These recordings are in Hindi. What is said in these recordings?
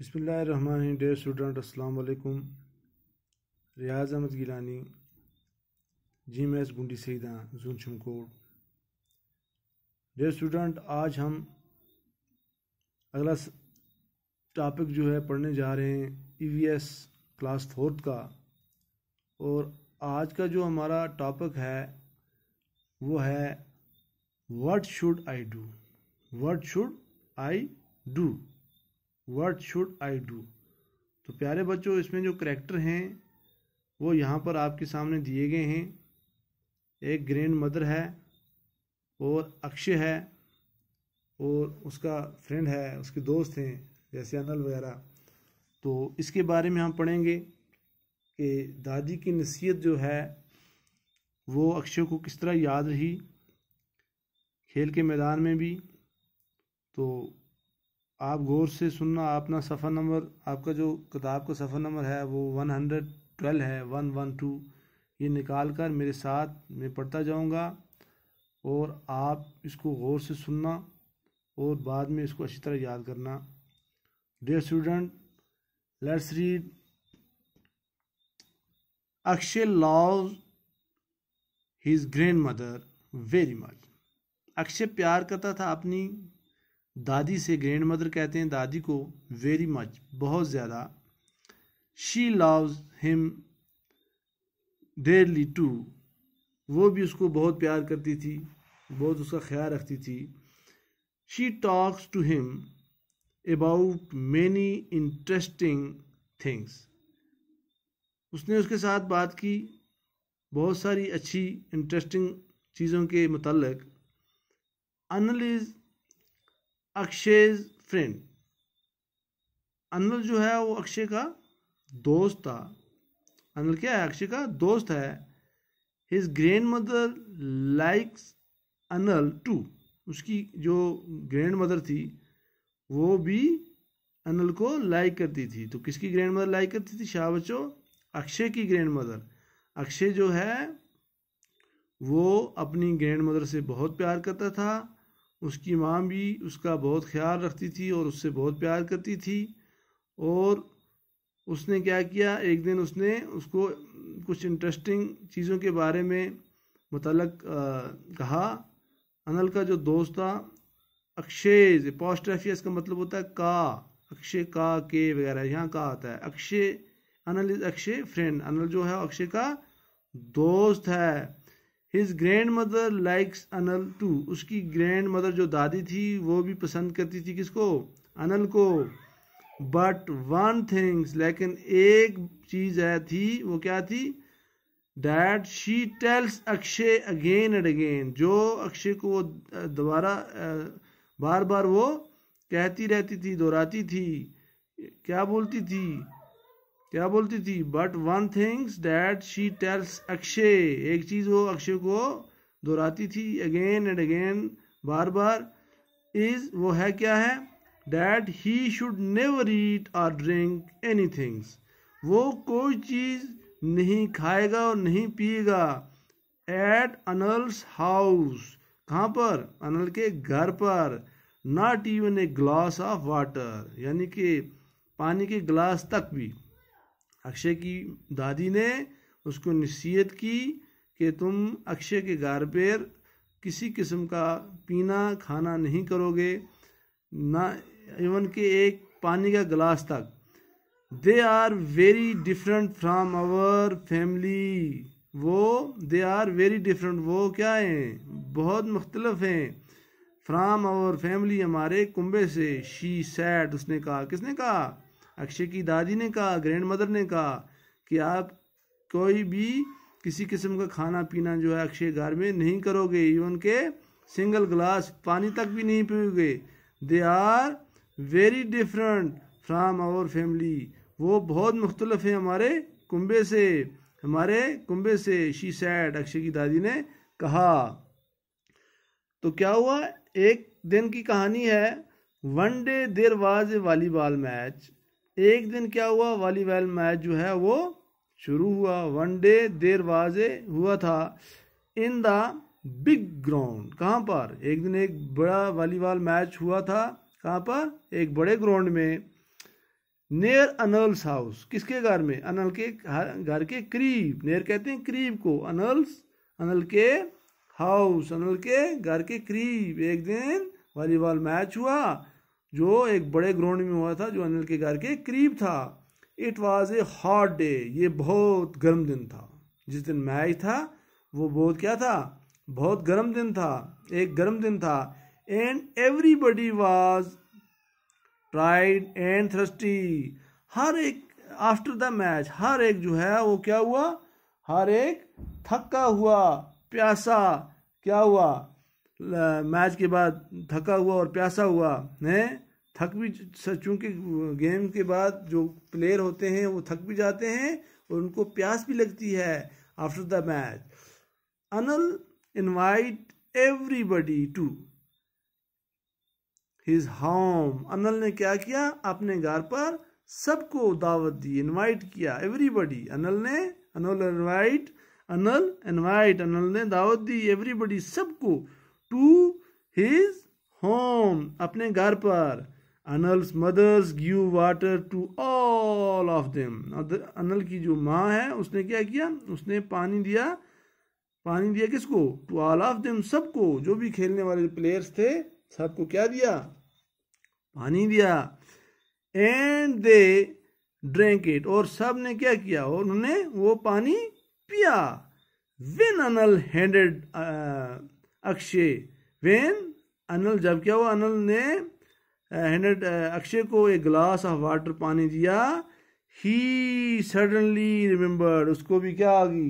बिसमीम डेयर स्टूडेंट असलकुम रियाज अहमद गिलानी जी मैं एस गुंडी सईदा जून शमकोट डेयर स्टूडेंट आज हम अगला टॉपिक जो है पढ़ने जा रहे हैं ईवीएस e क्लास फोर्थ का और आज का जो हमारा टॉपिक है वो है what should I do what should I do what should I do तो प्यारे बच्चों इसमें जो करेक्टर हैं वो यहाँ पर आपके सामने दिए गए हैं एक ग्रैंड मदर है और अक्षय है और उसका फ्रेंड है उसके दोस्त हैं जैसे अनल वगैरह तो इसके बारे में हम पढ़ेंगे कि दादी की नसीहत जो है वो अक्षय को किस तरह याद रही खेल के मैदान में भी तो आप गौर से सुनना अपना सफ़र नंबर आपका जो किताब का सफ़र नंबर है वो वन हंड्रेड ट्वेल्व है वन वन टू ये निकाल कर मेरे साथ मैं पढ़ता जाऊँगा और आप इसको गौर से सुनना और बाद में इसको अच्छी तरह याद करना dear student let's read Akshay love his grand mother very much Akshay प्यार करता था अपनी दादी से ग्रैंड मदर कहते हैं दादी को वेरी मच बहुत ज़्यादा she loves him dearly too वो भी उसको बहुत प्यार करती थी बहुत उसका ख्याल रखती थी she talks to him about many interesting things उसने उसके साथ बात की बहुत सारी अच्छी इंटरेस्टिंग चीज़ों के मतलब अनलिज अक्षय फ्रेंड अनिल जो है वो अक्षय का दोस्त था अनिल क्या है अक्षय का दोस्त है his grand mother likes Anal too उसकी जो ग्रैंड मदर थी वो भी अनिल को लाइक करती थी तो किसकी ग्रैंड मदर लाइक करती थी शाह बच्चों अक्षय की ग्रैंड मदर अक्षय जो है वो अपनी ग्रैंड मदर से बहुत प्यार करता था उसकी माँ भी उसका बहुत ख्याल रखती थी और उससे बहुत प्यार करती थी और उसने क्या किया एक दिन उसने उसको कुछ इंटरेस्टिंग चीज़ों के बारे में मतलब कहा अनल का जो दोस्त था अक्षय पॉस्ट्रेफिया इसका मतलब होता है का अक्षय का के वगैरह यहाँ का आता है अक्षय अनल इज अक्षय फ्रेंड अनल जो है अक्षय का दोस्त है his grand mother likes Anal too उसकी ग्रैंड मदर जो दादी थी वो भी पसंद करती थी किसको अनल को बट वन थिंग्स लेकिन एक चीज़ है थी वो क्या थी that she tells Akshay again and again जो अक्षय को वो दोबारा बार बार वो कहती रहती थी दोहराती थी क्या बोलती थी क्या बोलती थी but one things that she tells Akshay एक चीज़ वो अक्षय को दोहराती थी अगेन एंड अगेन बार बार इज वो है क्या है that he should never eat और ड्रिंक एनी थिंग्स वो कोई चीज़ नहीं खाएगा और नहीं पिएगा एट अनल्स हाउस कहाँ पर अनल के घर पर not even a glass of water यानी कि पानी के गिलास तक भी अक्षय की दादी ने उसको नसीहत की कि तुम अक्षय के गार पर किसी किस्म का पीना खाना नहीं करोगे ना इवन के एक पानी का गिलास तक they are very different from our family वो दे आर वेरी डिफरेंट वो क्या हैं बहुत मुख्तलफ हैं फ्राम आवर फैमिली हमारे कुंबे से शी सैड उसने कहा किसने कहा अक्षय की दादी ने कहा ग्रैंड मदर ने कहा कि आप कोई भी किसी किस्म का खाना पीना जो है अक्षय घर में नहीं करोगे इवन के सिंगल ग्लास पानी तक भी नहीं पियोगे they are very different from our family वो बहुत मुख्तलफ है हमारे कुंबे से हमारे कुंबे से शी सैड अक्षय की दादी ने कहा तो क्या हुआ एक दिन की कहानी है one day there was a volleyball match एक दिन क्या हुआ वॉलीबॉल मैच जो है वो शुरू हुआ वन डे देर वाजे हुआ था इन द बिग ग्राउंड कहाँ पर एक दिन एक बड़ा वॉलीबॉल मैच हुआ था कहाँ पर एक बड़े ग्राउंड में नेर अनल्स हाउस किसके घर में अनल के घर के करीब नेर कहते हैं करीब को अनल्स अनल के हाउस अनल के घर के करीब एक दिन वॉलीबॉल मैच हुआ जो एक बड़े ग्राउंड में हुआ था जो अनिल के घर के करीब था it was a hot day ये बहुत गर्म दिन था जिस दिन मैच था वो बहुत क्या था बहुत गर्म दिन था एक गर्म दिन था and everybody was tired and thirsty हर एक आफ्टर द मैच हर एक जो है वो क्या हुआ हर एक थका हुआ प्यासा क्या हुआ मैच के बाद थका हुआ और प्यासा हुआ है थक भी चूंकि गेम के बाद जो प्लेयर होते हैं वो थक भी जाते हैं और उनको प्यास भी लगती है after the match Anal invite everybody to his home Anal ने क्या किया अपने घर पर सबको दावत दी इनवाइट किया एवरीबडी अनल ने अनल इनवाइट अनल इनवाइट अनल ने दावत दी एवरीबडी सबको टू हिज होम अपने घर पर Anal's mother's give water to all of them Anal की जो माँ है उसने क्या किया उसने पानी दिया पानी दिया किसको टू ऑल ऑफ देम सबको जो भी खेलने वाले प्लेयर्स थे सबको क्या दिया पानी दिया एंड दे ड्रैंक इट और सब ने क्या किया और उन्होंने वो पानी पिया विन अनल हैंडेड अक्षय वेन अनल जब क्या हुआ अनल ने हंड्रेड अक्षय को एक गिलास ऑफ वाटर पानी दिया ही सडनली रिमेम्बर्ड उसको भी क्या आ गई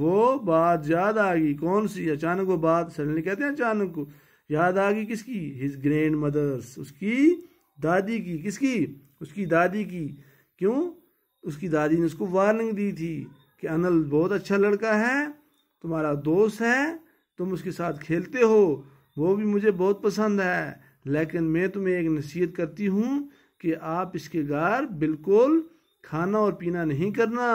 वो बात याद आ गई कौन सी अचानक वो बात सडनली कहते हैं अचानक को याद आ गई किसकी हिज ग्रैंड मदर्स उसकी दादी की किसकी उसकी दादी की क्यों उसकी दादी ने उसको वार्निंग दी थी कि अनिल बहुत अच्छा लड़का है तुम्हारा दोस्त है तुम उसके साथ खेलते हो वो भी मुझे बहुत पसंद है लेकिन मैं तुम्हें एक नसीहत करती हूँ कि आप इसके गार बिल्कुल खाना और पीना नहीं करना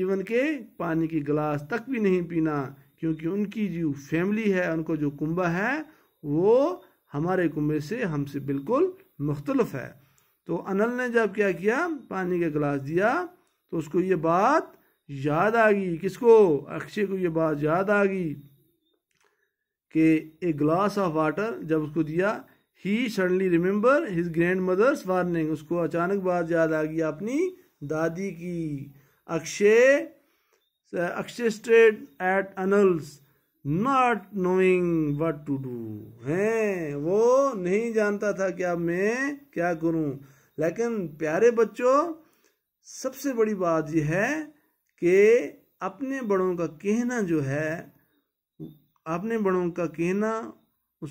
इवन के पानी की गिलास तक भी नहीं पीना क्योंकि उनकी जो फैमिली है उनको जो कुंबा है वो हमारे कुंबे से हमसे बिल्कुल मुख्तलफ है तो अनल ने जब क्या किया पानी का गिलास दिया तो उसको ये बात याद आ गई किसको अक्षय को ये बात याद आ गई कि ए ग्लास ऑफ वाटर जब उसको दिया ही सडनली रिमेंबर हिज ग्रैंड मदर्स वार्निंग उसको अचानक बात याद आ गई अपनी दादी की अक्षय अक्षेस्टेड at Anal's not knowing what to do हैं वो नहीं जानता था कि अब मैं क्या करूं लेकिन प्यारे बच्चों सबसे बड़ी बात यह है कि अपने बड़ों का कहना जो है अपने बड़ों का कहना उस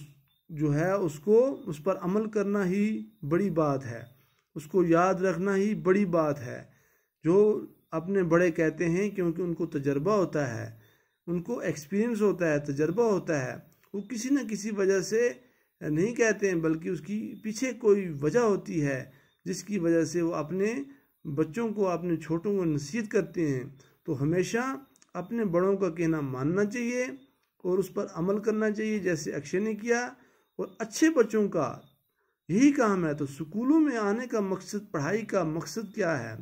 जो है उसको उस पर अमल करना ही बड़ी बात है उसको याद रखना ही बड़ी बात है जो अपने बड़े कहते हैं क्योंकि उनको तजर्बा होता है उनको एक्सपीरियंस होता है तजर्बा होता है वो किसी न किसी वजह से नहीं कहते हैं बल्कि उसकी पीछे कोई वजह होती है जिसकी वजह से वो अपने बच्चों को अपने छोटों को नसीहत करते हैं तो हमेशा अपने बड़ों का कहना मानना चाहिए और उस पर अमल करना चाहिए जैसे अक्षय ने किया और अच्छे बच्चों का यही काम है तो स्कूलों में आने का मकसद पढ़ाई का मकसद क्या है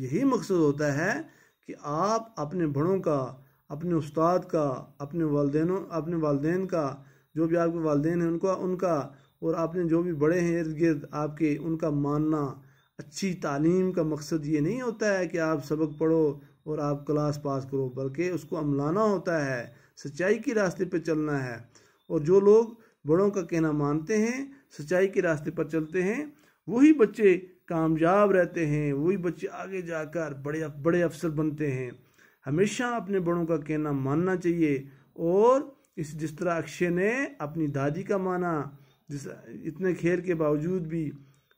यही मकसद होता है कि आप अपने बड़ों का अपने उस्ताद का अपने वालदेनों अपने वालदेन का जो भी आपके वालदेन हैं उनका उनका और आपने जो भी बड़े हैं इर्द गिर्द आपके उनका मानना अच्छी तालीम का मकसद ये नहीं होता है कि आप सबक पढ़ो और आप क्लास पास करो बल्कि उसको अमलाना होता है सच्चाई के रास्ते पर चलना है और जो लोग बड़ों का कहना मानते हैं सच्चाई के रास्ते पर चलते हैं वही बच्चे कामयाब रहते हैं वही बच्चे आगे जाकर बड़े बड़े अफसर बनते हैं हमेशा अपने बड़ों का कहना मानना चाहिए और इस जिस तरह अक्षय ने अपनी दादी का माना जिस इतने खेर के बावजूद भी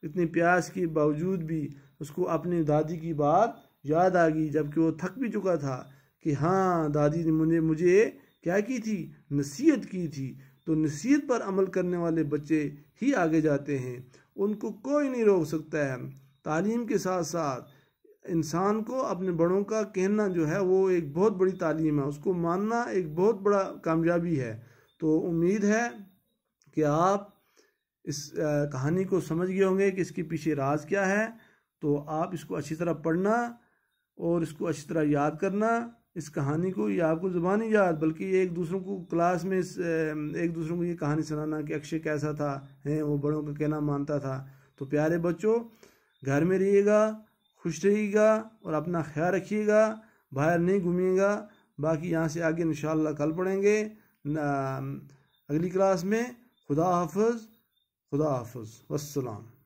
इतनी प्यास के बावजूद भी उसको अपनी दादी की बात याद आ गई जबकि वो थक भी चुका था कि हाँ दादी ने मुझे मुझे क्या की थी नसीहत की थी तो नसीहत पर अमल करने वाले बच्चे ही आगे जाते हैं उनको कोई नहीं रोक सकता है तालीम के साथ साथ इंसान को अपने बड़ों का कहना जो है वो एक बहुत बड़ी तालीम है उसको मानना एक बहुत बड़ा कामयाबी है तो उम्मीद है कि आप इस कहानी को समझ गए होंगे कि इसके पीछे राज क्या है तो आप इसको अच्छी तरह पढ़ना और इसको अच्छी तरह याद करना इस कहानी को ये आपको ही याद बल्कि एक दूसरों को क्लास में इस, एक दूसरों को ये कहानी सुनाना कि अक्षय कैसा था हैं वो बड़ों का कहना मानता था तो प्यारे बच्चों घर में रहिएगा खुश रहिएगा और अपना ख्याल रखिएगा बाहर नहीं घूमिएगा बाकी यहाँ से आगे इन कल पढ़ेंगे अगली क्लास में खुदा हाफ खुदा हाफज वसलाम